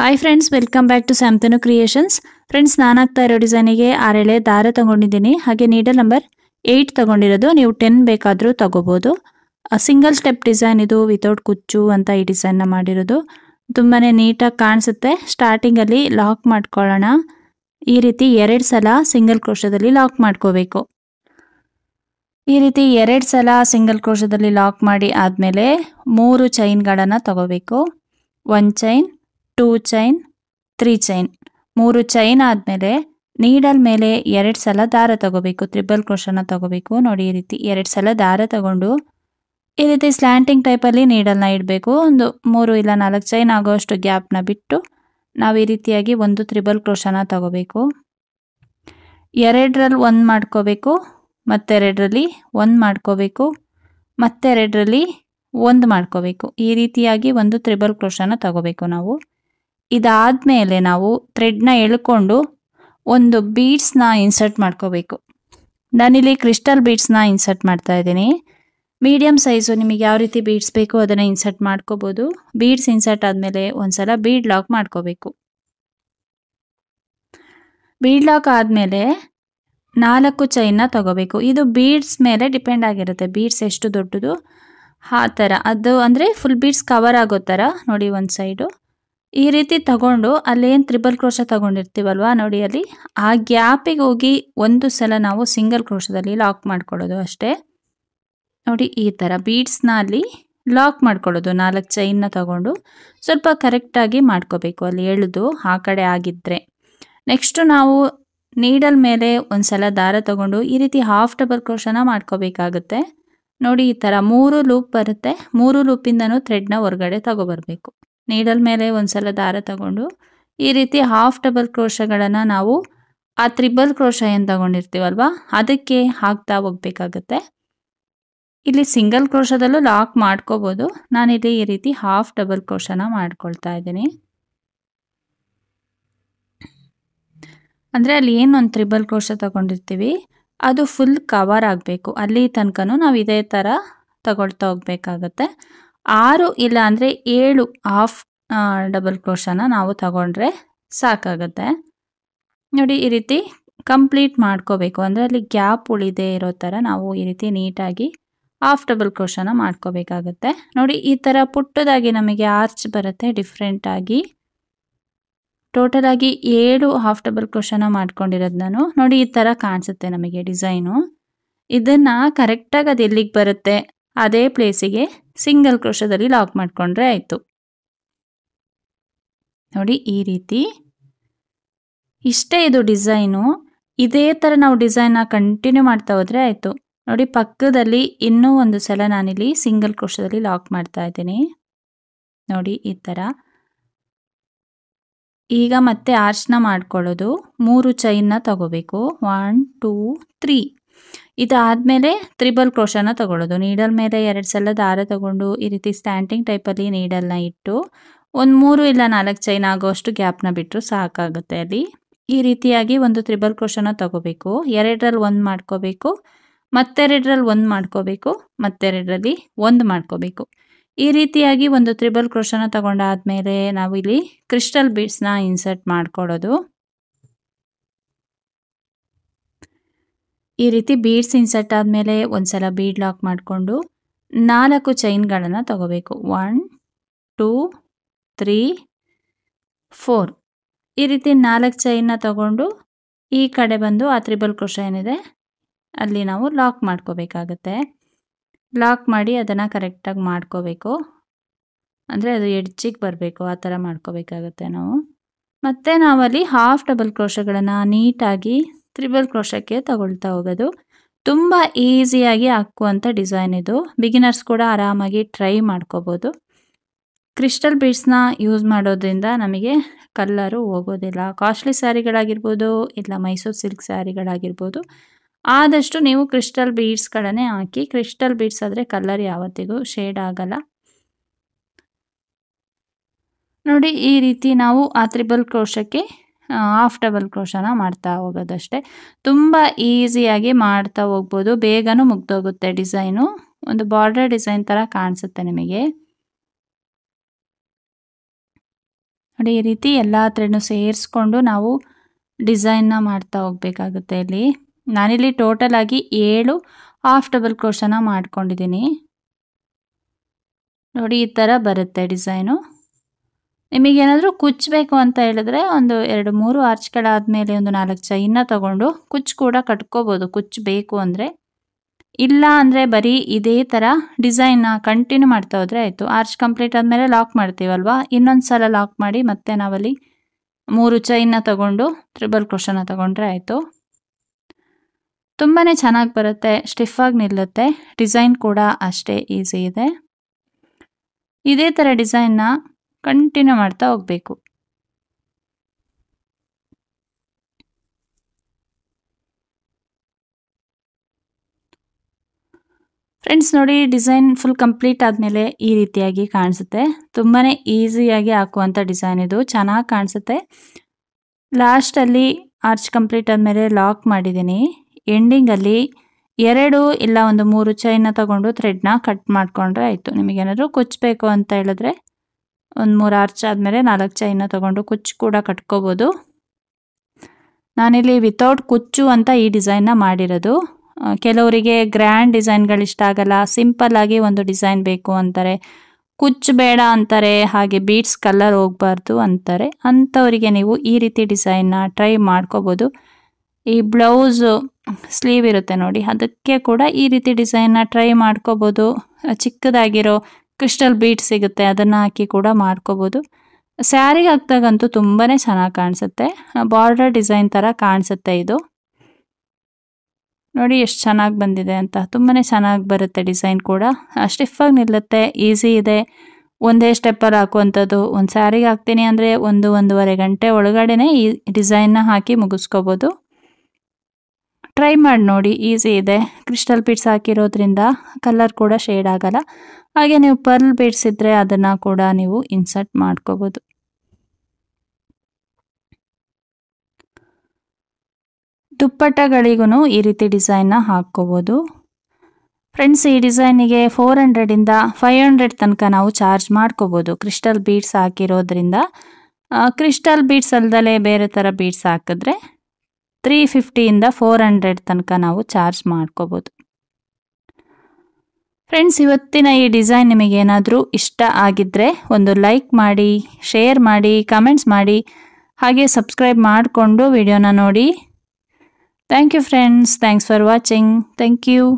hi friends welcome back to ಸ್ಯಾಮ್ತನು creations friends ನಾನು ಇರೋ ಡಿಸೈನಿಗೆ ಆರೆಳೆ ದಾರ ತೊಗೊಂಡಿದ್ದೀನಿ ಹಾಗೆ ನೀಡಲ್ ನಂಬರ್ ಏಯ್ಟ್ ತೊಗೊಂಡಿರೋದು ನೀವು ಟೆನ್ ಬೇಕಾದರೂ ತೊಗೋಬೋದು ಸಿಂಗಲ್ ಸ್ಟೆಪ್ ಡಿಸೈನ್ ಇದು ವಿತೌಟ್ ಕುಚ್ಚು ಅಂತ ಈ ಡಿಸೈನ್ನ ಮಾಡಿರೋದು ತುಂಬಾ ನೀಟಾಗಿ ಕಾಣಿಸುತ್ತೆ ಸ್ಟಾರ್ಟಿಂಗಲ್ಲಿ ಲಾಕ್ ಮಾಡ್ಕೊಳ್ಳೋಣ ಈ ರೀತಿ ಎರಡು ಸಲ ಸಿಂಗಲ್ ಕ್ರೋಶದಲ್ಲಿ ಲಾಕ್ ಮಾಡ್ಕೋಬೇಕು ಈ ರೀತಿ ಎರಡು ಸಲ ಸಿಂಗಲ್ ಕ್ರೋಶದಲ್ಲಿ ಲಾಕ್ ಮಾಡಿ ಆದಮೇಲೆ ಮೂರು ಚೈನ್ಗಳನ್ನು ತಗೋಬೇಕು one chain two chain three chain ಮೂರು ಚೈನ್ ಆದಮೇಲೆ ನೀಡಲ್ ಮೇಲೆ ಎರಡು ಸಲ ದಾರ ತಗೋಬೇಕು ತ್ರಿಬಲ್ ಕ್ರೋಶನ ತಗೋಬೇಕು ನೋಡಿ ಈ ರೀತಿ ಎರಡು ಸಲ ದಾರ ತಗೊಂಡು ಈ ರೀತಿ ಸ್ಲ್ಯಾಂಟಿಂಗ್ ಟೈಪಲ್ಲಿ ನೀಡಲ್ನ ಇಡಬೇಕು ಒಂದು ಮೂರು ಇಲ್ಲ ನಾಲ್ಕು ಚೈನ್ ಆಗೋಷ್ಟು ಗ್ಯಾಪ್ನ ಬಿಟ್ಟು ನಾವು ಈ ರೀತಿಯಾಗಿ ಒಂದು ತ್ರಿಬಲ್ ಕ್ರೋಶನ ತಗೋಬೇಕು ಎರಡರಲ್ಲಿ ಒಂದು ಮಾಡ್ಕೋಬೇಕು ಮತ್ತೆರಡರಲ್ಲಿ ಒಂದು ಮಾಡ್ಕೋಬೇಕು ಮತ್ತೆರಡರಲ್ಲಿ ಒಂದು ಮಾಡ್ಕೋಬೇಕು ಈ ರೀತಿಯಾಗಿ ಒಂದು ತ್ರಿಬಲ್ ಕ್ರೋಶನ ತಗೋಬೇಕು ನಾವು ಇದಾದಮೇಲೆ ನಾವು ಥ್ರೆಡ್ನ ಎಳ್ಕೊಂಡು ಒಂದು ಬೀಡ್ಸ್ನ ಇನ್ಸರ್ಟ್ ಮಾಡ್ಕೋಬೇಕು ನಾನಿಲ್ಲಿ ಕ್ರಿಸ್ಟಲ್ ಬೀಡ್ಸ್ನ ಇನ್ಸರ್ಟ್ ಮಾಡ್ತಾ ಇದ್ದೀನಿ ಮೀಡಿಯಮ್ ಸೈಜು ನಿಮಗೆ ಯಾವ ರೀತಿ ಬೀಡ್ಸ್ ಬೇಕು ಅದನ್ನು ಇನ್ಸರ್ಟ್ ಮಾಡ್ಕೋಬೋದು ಬೀಡ್ಸ್ ಇನ್ಸರ್ಟ್ ಆದಮೇಲೆ ಒಂದ್ಸಲ ಬೀಡ್ ಲಾಕ್ ಮಾಡ್ಕೋಬೇಕು ಬೀಡ್ ಲಾಕ್ ಆದಮೇಲೆ ನಾಲ್ಕು ಚೈನ್ನ ತಗೋಬೇಕು ಇದು ಬೀಡ್ಸ್ ಮೇಲೆ ಡಿಪೆಂಡ್ ಆಗಿರುತ್ತೆ ಬೀಡ್ಸ್ ಎಷ್ಟು ದೊಡ್ಡದು ಆ ಥರ ಅದು ಅಂದರೆ ಫುಲ್ ಬೀಡ್ಸ್ ಕವರ್ ಆಗೋ ಥರ ನೋಡಿ ಒಂದು ಸೈಡು ಈ ರೀತಿ ತಗೊಂಡು ಏನು ತ್ರಿಬಲ್ ಕ್ರೋಶ ತಗೊಂಡಿರ್ತೀವಲ್ವಾ ನೋಡಿ ಅಲ್ಲಿ ಆ ಗ್ಯಾಪಿಗೆ ಹೋಗಿ ಒಂದು ಸಲ ನಾವು ಸಿಂಗಲ್ ಕ್ರೋಶದಲ್ಲಿ ಲಾಕ್ ಮಾಡ್ಕೊಳ್ಳೋದು ಅಷ್ಟೇ ನೋಡಿ ಈ ಥರ ಬೀಡ್ಸ್ನ ಅಲ್ಲಿ ಲಾಕ್ ಮಾಡ್ಕೊಳ್ಳೋದು ನಾಲ್ಕು ಚೈನ್ನ ತಗೊಂಡು ಸ್ವಲ್ಪ ಕರೆಕ್ಟಾಗಿ ಮಾಡ್ಕೋಬೇಕು ಅಲ್ಲಿ ಎಳೆದು ಆ ಕಡೆ ಆಗಿದ್ದರೆ ನೆಕ್ಸ್ಟು ನಾವು ನೀಡಲ್ ಮೇಲೆ ಒಂದು ಸಲ ದಾರ ತಗೊಂಡು ಈ ರೀತಿ ಹಾಫ್ ಡಬಲ್ ಕ್ರೋಶನ ಮಾಡ್ಕೋಬೇಕಾಗುತ್ತೆ ನೋಡಿ ಈ ಥರ ಮೂರು ಲೂಪ್ ಬರುತ್ತೆ ಮೂರು ಲೂಪಿಂದನೂ ಥ್ರೆಡ್ನ ಹೊರಗಡೆ ತಗೊಬರ್ಬೇಕು ನೀಡಲ್ ಮೇಲೆ ಒಂದ್ಸಲ ದಾರ ತಗೊಂಡು ಈ ರೀತಿ ಹಾಫ್ ಡಬಲ್ ಕ್ರೋಶಗಳನ್ನ ನಾವು ಆ ತ್ರಿಬಲ್ ಕ್ರೋಶ ಏನು ತಗೊಂಡಿರ್ತೀವಲ್ವಾ ಅದಕ್ಕೆ ಹಾಕ್ತಾ ಹೋಗ್ಬೇಕಾಗತ್ತೆ ಇಲ್ಲಿ ಸಿಂಗಲ್ ಕ್ರೋಶದಲ್ಲೂ ಲಾಕ್ ಮಾಡ್ಕೋಬೋದು ನಾನಿಲ್ಲಿ ಈ ರೀತಿ ಹಾಫ್ ಡಬಲ್ ಕ್ರೋಶನ ಮಾಡ್ಕೊಳ್ತಾ ಇದ್ದೀನಿ ಅಂದರೆ ಅಲ್ಲಿ ಏನು ಒಂದು ತ್ರಿಬಲ್ ಕ್ರೋಶ ತಗೊಂಡಿರ್ತೀವಿ ಅದು ಫುಲ್ ಕವರ್ ಆಗಬೇಕು ಅಲ್ಲಿ ತನಕನೂ ನಾವು ಇದೇ ಥರ ತಗೊಳ್ತಾ ಹೋಗ್ಬೇಕಾಗತ್ತೆ ಆರು ಇಲ್ಲ ಅಂದರೆ ಏಳು ಹಾಫ್ ಡಬಲ್ ಕ್ರೋಶನ ನಾವು ತಗೊಂಡ್ರೆ ಸಾಕಾಗುತ್ತೆ ನೋಡಿ ಈ ರೀತಿ ಕಂಪ್ಲೀಟ್ ಮಾಡ್ಕೋಬೇಕು ಅಂದರೆ ಅಲ್ಲಿ ಗ್ಯಾಪ್ ಉಳಿದೆ ಇರೋ ಥರ ನಾವು ಈ ರೀತಿ ನೀಟಾಗಿ ಹಾಫ್ ಡಬಲ್ ಕ್ರೋಶನ ಮಾಡ್ಕೋಬೇಕಾಗುತ್ತೆ ನೋಡಿ ಈ ಥರ ಪುಟ್ಟದಾಗಿ ನಮಗೆ ಆರ್ಚ್ ಬರುತ್ತೆ ಡಿಫ್ರೆಂಟಾಗಿ ಟೋಟಲಾಗಿ ಏಳು ಹಾಫ್ ಡಬಲ್ ಕ್ರೋಶನ ಮಾಡ್ಕೊಂಡಿರೋದು ನಾನು ನೋಡಿ ಈ ಥರ ಕಾಣಿಸುತ್ತೆ ನಮಗೆ ಡಿಸೈನು ಇದನ್ನು ಕರೆಕ್ಟಾಗಿ ಅದು ಎಲ್ಲಿಗೆ ಬರುತ್ತೆ ಅದೇ ಪ್ಲೇಸಿಗೆ ಸಿಂಗಲ್ ಕ್ರೋಶದಲ್ಲಿ ಲಾಕ್ ಮಾಡಿಕೊಂಡ್ರೆ ಆಯಿತು ನೋಡಿ ಈ ರೀತಿ ಇಷ್ಟೇ ಇದು ಡಿಸೈನು ಇದೇ ಥರ ನಾವು ಡಿಸೈನ್ನ ಕಂಟಿನ್ಯೂ ಮಾಡ್ತಾ ಹೋದರೆ ಆಯಿತು ನೋಡಿ ಪಕ್ಕದಲ್ಲಿ ಇನ್ನೂ ಒಂದು ಸಲ ನಾನಿಲ್ಲಿ ಸಿಂಗಲ್ ಕ್ರೋಶದಲ್ಲಿ ಲಾಕ್ ಮಾಡ್ತಾ ಇದ್ದೀನಿ ನೋಡಿ ಈ ಥರ ಈಗ ಮತ್ತೆ ಆರ್ಚ್ನ ಮಾಡ್ಕೊಳ್ಳೋದು ಮೂರು ಚೈನ್ನ ತಗೋಬೇಕು ಒನ್ ಟೂ ತ್ರೀ ಇದಾದಮೇಲೆ ತ್ರಿಬಲ್ ಕ್ರೋಶನ ತಗೊಳ್ಳೋದು ನೀಡಲ್ ಮೇಲೆ ಎರಡು ಸಲ ದಾರ ತಗೊಂಡು ಈ ರೀತಿ ಸ್ಟ್ಯಾಂಡಿಂಗ್ ಟೈಪಲ್ಲಿ ನೀಡಲ್ನ ಇಟ್ಟು ಒಂದು ಮೂರು ಇಲ್ಲ ನಾಲ್ಕು ಚೈನ್ ಅಷ್ಟು ಗ್ಯಾಪ್ನ ಬಿಟ್ಟರು ಸಾಕಾಗುತ್ತೆ ಅಲ್ಲಿ ಈ ರೀತಿಯಾಗಿ ಒಂದು ತ್ರಿಬಲ್ ಕ್ರೋಶನ ತಗೋಬೇಕು ಎರಡರಲ್ಲಿ ಒಂದು ಮಾಡ್ಕೋಬೇಕು ಮತ್ತೆರಡರಲ್ಲಿ ಒಂದು ಮಾಡ್ಕೋಬೇಕು ಮತ್ತೆರಡರಲ್ಲಿ ಒಂದು ಮಾಡ್ಕೋಬೇಕು ಈ ರೀತಿಯಾಗಿ ಒಂದು ತ್ರಿಬಲ್ ಕ್ರೋಶನ ತಗೊಂಡಾದ್ಮೇಲೆ ನಾವು ಇಲ್ಲಿ ಕ್ರಿಸ್ಟಲ್ ಬೀಡ್ಸ್ನ ಇನ್ಸರ್ಟ್ ಮಾಡ್ಕೊಳ್ಳೋದು ಈ ರೀತಿ ಬೀಡ್ಸ್ ಇನ್ಸರ್ಟ್ ಆದಮೇಲೆ ಒಂದ್ಸಲ ಬೀಡ್ ಲಾಕ್ ಮಾಡಿಕೊಂಡು ನಾಲ್ಕು ಚೈನ್ಗಳನ್ನು ತಗೋಬೇಕು ಒನ್ ಟೂ ತ್ರೀ ಫೋರ್ ಈ ರೀತಿ ನಾಲ್ಕು ಚೈನ್ನ ತಗೊಂಡು ಈ ಕಡೆ ಬಂದು ಆ ತ್ರಿಬಲ್ ಕ್ರೋಶ ಏನಿದೆ ಅಲ್ಲಿ ನಾವು ಲಾಕ್ ಮಾಡ್ಕೋಬೇಕಾಗತ್ತೆ ಲಾಕ್ ಮಾಡಿ ಅದನ್ನು ಕರೆಕ್ಟಾಗಿ ಮಾಡ್ಕೋಬೇಕು ಅಂದರೆ ಅದು ಎಡ್ಜಿಗೆ ಬರಬೇಕು ಆ ಥರ ಮಾಡ್ಕೋಬೇಕಾಗತ್ತೆ ನಾವು ಮತ್ತು ನಾವಲ್ಲಿ ಹಾಫ್ ಡಬಲ್ ಕ್ರೋಶಗಳನ್ನು ನೀಟಾಗಿ ತ್ರಿಬಲ್ ಕ್ರೋಶಕ್ಕೆ ತಗೊಳ್ತಾ ಹೋಗೋದು ತುಂಬ ಈಸಿಯಾಗಿ ಹಾಕುವಂಥ ಡಿಸೈನ್ ಇದು ಬಿಗಿನರ್ಸ್ ಕೂಡ ಆರಾಮಾಗಿ ಟ್ರೈ ಮಾಡ್ಕೋಬೋದು ಕ್ರಿಸ್ಟಲ್ ಬೀಡ್ಸ್ನ ಯೂಸ್ ಮಾಡೋದ್ರಿಂದ ನಮಗೆ ಕಲ್ಲರು ಹೋಗೋದಿಲ್ಲ ಕಾಸ್ಟ್ಲಿ ಸ್ಯಾರಿಗಳಾಗಿರ್ಬೋದು ಇಲ್ಲ ಮೈಸೂರು ಸಿಲ್ಕ್ ಸ್ಯಾರಿಗಳಾಗಿರ್ಬೋದು ಆದಷ್ಟು ನೀವು ಕ್ರಿಸ್ಟಲ್ ಬೀಡ್ಸ್ಗಳನ್ನೇ ಹಾಕಿ ಕ್ರಿಸ್ಟಲ್ ಬೀಡ್ಸ್ ಆದರೆ ಕಲ್ಲರ್ ಯಾವತ್ತಿಗೂ ಶೇಡ್ ಆಗಲ್ಲ ನೋಡಿ ಈ ರೀತಿ ನಾವು ಆ ತ್ರಿಬಲ್ ಕ್ರೋಶಕ್ಕೆ ಹಾಫ್ ಡಬಲ್ ಕ್ರೋಶನ ಮಾಡ್ತಾ ಹೋಗೋದಷ್ಟೇ ತುಂಬ ಈಸಿಯಾಗಿ ಮಾಡ್ತಾ ಹೋಗ್ಬೋದು ಬೇಗನೂ ಮುಗ್ದೋಗುತ್ತೆ ಡಿಸೈನು ಒಂದು ಬಾರ್ಡರ್ ಡಿಸೈನ್ ಥರ ಕಾಣಿಸುತ್ತೆ ನಿಮಗೆ ನೋಡಿ ಈ ರೀತಿ ಎಲ್ಲ ಥ್ರೆಡ್ನು ಸೇರಿಸ್ಕೊಂಡು ನಾವು ಡಿಸೈನ್ನ ಮಾಡ್ತಾ ಹೋಗಬೇಕಾಗುತ್ತೆ ಇಲ್ಲಿ ನಾನಿಲ್ಲಿ ಟೋಟಲ್ ಆಗಿ ಏಳು ಹಾಫ್ ಡಬಲ್ ಕ್ರೋಶನ ಮಾಡ್ಕೊಂಡಿದ್ದೀನಿ ನೋಡಿ ಈ ಥರ ಬರುತ್ತೆ ಡಿಸೈನು ನಿಮಗೇನಾದರೂ ಕುಚ್ಚಬೇಕು ಅಂತ ಹೇಳಿದ್ರೆ ಒಂದು ಎರಡು ಮೂರು ಆರ್ಚ್ಗಳಾದಮೇಲೆ ಒಂದು ನಾಲ್ಕು ಚೈನ ತಗೊಂಡು ಕುಚ್ಚು ಕೂಡ ಕಟ್ಕೋಬೋದು ಕುಚ್ಚು ಬೇಕು ಅಂದರೆ ಇಲ್ಲ ಅಂದರೆ ಬರೀ ಇದೇ ಥರ ಡಿಸೈನ್ನ ಕಂಟಿನ್ಯೂ ಮಾಡ್ತಾ ಹೋದರೆ ಆಯಿತು ಆರ್ಚ್ ಕಂಪ್ಲೀಟ್ ಆದಮೇಲೆ ಲಾಕ್ ಮಾಡ್ತೀವಲ್ವಾ ಇನ್ನೊಂದು ಸಲ ಲಾಕ್ ಮಾಡಿ ಮತ್ತೆ ನಾವಲ್ಲಿ ಮೂರು ಚೈನ ತಗೊಂಡು ತ್ರಿಬಲ್ ಕ್ರೋಶನ ತಗೊಂಡ್ರೆ ಆಯಿತು ತುಂಬಾ ಚೆನ್ನಾಗಿ ಬರುತ್ತೆ ಸ್ಟಿಫಾಗಿ ನಿಲ್ಲುತ್ತೆ ಡಿಸೈನ್ ಕೂಡ ಅಷ್ಟೇ ಈಸಿ ಇದೆ ಇದೇ ಥರ ಡಿಸೈನ್ನ ಕಂಟಿನ್ಯೂ ಮಾಡ್ತಾ ಹೋಗಬೇಕು ಫ್ರೆಂಡ್ಸ್ ನೋಡಿ ಡಿಸೈನ್ ಫುಲ್ ಕಂಪ್ಲೀಟ್ ಆದಮೇಲೆ ಈ ರೀತಿಯಾಗಿ ಕಾಣಿಸುತ್ತೆ ತುಂಬಾ ಈಸಿಯಾಗಿ ಹಾಕುವಂಥ ಡಿಸೈನ್ ಇದು ಚೆನ್ನಾಗಿ ಕಾಣಿಸುತ್ತೆ ಲಾಸ್ಟಲ್ಲಿ ಆರ್ಚ್ ಕಂಪ್ಲೀಟ್ ಆದಮೇಲೆ ಲಾಕ್ ಮಾಡಿದ್ದೀನಿ ಎಂಡಿಂಗಲ್ಲಿ ಎರಡು ಇಲ್ಲ ಒಂದು ಮೂರು ಚೈನ ತಗೊಂಡು ಥ್ರೆಡ್ನ ಕಟ್ ಮಾಡಿಕೊಂಡ್ರೆ ಆಯಿತು ನಿಮಗೇನಾದರೂ ಕೊಚ್ಚಬೇಕು ಅಂತ ಹೇಳಿದ್ರೆ ಒಂದು ಮೂರು ಆರ್ಚ್ ಆದಮೇಲೆ ನಾಲ್ಕು ಚೈನ ತೊಗೊಂಡು ಕುಚ್ಚು ಕೂಡ ಕಟ್ಕೋಬೋದು ನಾನಿಲ್ಲಿ ವಿತೌಟ್ ಕುಚ್ಚು ಅಂತ ಈ ಡಿಸೈನ್ನ ಮಾಡಿರೋದು ಕೆಲವರಿಗೆ ಗ್ರ್ಯಾಂಡ್ ಡಿಸೈನ್ಗಳು ಇಷ್ಟ ಆಗಲ್ಲ ಸಿಂಪಲ್ ಆಗಿ ಒಂದು ಡಿಸೈನ್ ಬೇಕು ಅಂತಾರೆ ಕುಚ್ಚು ಬೇಡ ಅಂತಾರೆ ಹಾಗೆ ಬೀಟ್ಸ್ ಕಲರ್ ಹೋಗಬಾರ್ದು ಅಂತಾರೆ ಅಂಥವರಿಗೆ ನೀವು ಈ ರೀತಿ ಡಿಸೈನ್ನ ಟ್ರೈ ಮಾಡ್ಕೋಬೋದು ಈ ಬ್ಲೌಸು ಸ್ಲೀವ್ ಇರುತ್ತೆ ನೋಡಿ ಅದಕ್ಕೆ ಕೂಡ ಈ ರೀತಿ ಡಿಸೈನ್ನ ಟ್ರೈ ಮಾಡ್ಕೋಬೋದು ಚಿಕ್ಕದಾಗಿರೋ ಕ್ರಿಸ್ಟಲ್ ಬೀಟ್ ಸಿಗುತ್ತೆ ಅದನ್ನು ಹಾಕಿ ಕೂಡ ಮಾಡ್ಕೋಬೋದು ಸ್ಯಾರಿಗೆ ಹಾಕ್ದಾಗಂತೂ ತುಂಬಾ ಚೆನ್ನಾಗಿ ಕಾಣಿಸುತ್ತೆ ಬಾರ್ಡರ್ ಡಿಸೈನ್ ಥರ ಕಾಣಿಸುತ್ತೆ ಇದು ನೋಡಿ ಎಷ್ಟು ಚೆನ್ನಾಗಿ ಬಂದಿದೆ ಅಂತ ತುಂಬಾ ಚೆನ್ನಾಗಿ ಬರುತ್ತೆ ಡಿಸೈನ್ ಕೂಡ ಸ್ಟಿಫಾಗಿ ನಿಲ್ಲುತ್ತೆ ಈಸಿ ಇದೆ ಒಂದೇ ಸ್ಟೆಪ್ಪಲ್ಲಿ ಹಾಕುವಂಥದ್ದು ಒಂದು ಸ್ಯಾರಿಗೆ ಹಾಕ್ತೀನಿ ಅಂದರೆ ಒಂದು ಒಂದೂವರೆ ಗಂಟೆ ಒಳಗಡೆನೇ ಈ ಡಿಸೈನ್ನ ಹಾಕಿ ಮುಗಿಸ್ಕೋಬೋದು ಟ್ರೈ ಮಾಡಿ ನೋಡಿ ಈಸಿ ಇದೆ ಕ್ರಿಸ್ಟಲ್ ಬೀಡ್ಸ್ ಹಾಕಿರೋದ್ರಿಂದ ಕಲರ್ ಕೂಡ ಶೇಡ್ ಆಗಲ್ಲ ಹಾಗೆ ನೀವು ಪರ್ಲ್ ಬೀಡ್ಸ್ ಇದ್ದರೆ ಅದನ್ನು ಕೂಡ ನೀವು ಇನ್ಸರ್ಟ್ ಮಾಡ್ಕೋಬೋದು ದುಪ್ಪಟ್ಟಗಳಿಗೂ ಈ ರೀತಿ ಡಿಸೈನ್ನ ಹಾಕ್ಕೋಬೋದು ಫ್ರೆಂಡ್ಸ್ ಈ ಡಿಸೈನಿಗೆ ಫೋರ್ ಹಂಡ್ರೆಡಿಂದ ಫೈವ್ ಹಂಡ್ರೆಡ್ ತನಕ ನಾವು ಚಾರ್ಜ್ ಮಾಡ್ಕೋಬೋದು ಕ್ರಿಸ್ಟಲ್ ಬೀಡ್ಸ್ ಹಾಕಿರೋದ್ರಿಂದ ಕ್ರಿಸ್ಟಲ್ ಬೀಡ್ಸ್ ಅಲ್ದಲೇ ಬೇರೆ ಥರ ಬೀಡ್ಸ್ ಹಾಕಿದ್ರೆ ತ್ರೀ ಫಿಫ್ಟಿಯಿಂದ ಫೋರ್ ಹಂಡ್ರೆಡ್ ತನಕ ನಾವು ಚಾರ್ಜ್ ಮಾಡ್ಕೋಬೋದು ಫ್ರೆಂಡ್ಸ್ ಇವತ್ತಿನ ಈ ಡಿಸೈನ್ ನಿಮಗೇನಾದರೂ ಇಷ್ಟ ಆಗಿದ್ದರೆ ಒಂದು ಲೈಕ್ ಮಾಡಿ ಶೇರ್ ಮಾಡಿ ಕಮೆಂಟ್ಸ್ ಮಾಡಿ ಹಾಗೆ ಸಬ್ಸ್ಕ್ರೈಬ್ ಮಾಡಿಕೊಂಡು ವಿಡಿಯೋನ ನೋಡಿ thank you friends thanks for watching thank you